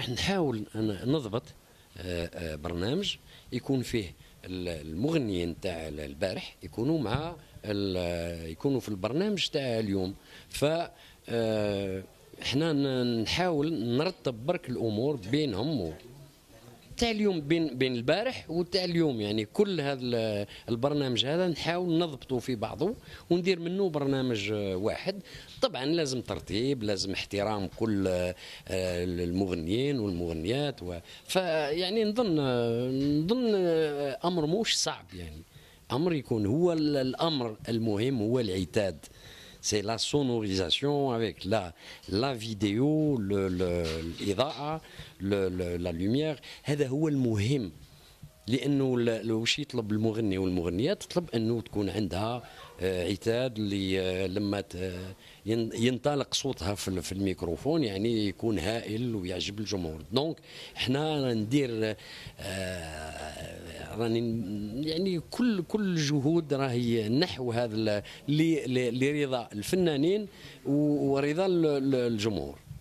راح نحاول نضبط آه، آه، برنامج يكون فيه المغنيين تاع البارح يكونوا مع يكونوا في البرنامج تاع اليوم ف احنا آه، نحاول نرتب برك الامور بينهم تاع اليوم بين بين البارح وتاع اليوم يعني كل هذا البرنامج هذا نحاول نضبطه في بعضه وندير منه برنامج واحد طبعا لازم ترتيب لازم احترام كل آه، المغنيين والمغنيات و... فيعني نظن نظن آه، امر موش صعب يعني امر يكون هو الامر المهم هو العتاد c'est la sonorisation avec la, la vidéo, الإضاءة le, le, la lumière هذا هو المهم لانه واش يطلب المغني والمغنيه تطلب انه تكون عندها آه، عتاد اللي آه، لما ينطلق صوتها في الميكروفون يعني يكون هائل ويعجب الجمهور دونك حنا ندير آه، راني يعني كل كل جهود راهي نحو هذا لرضا الفنانين ورضا الجمهور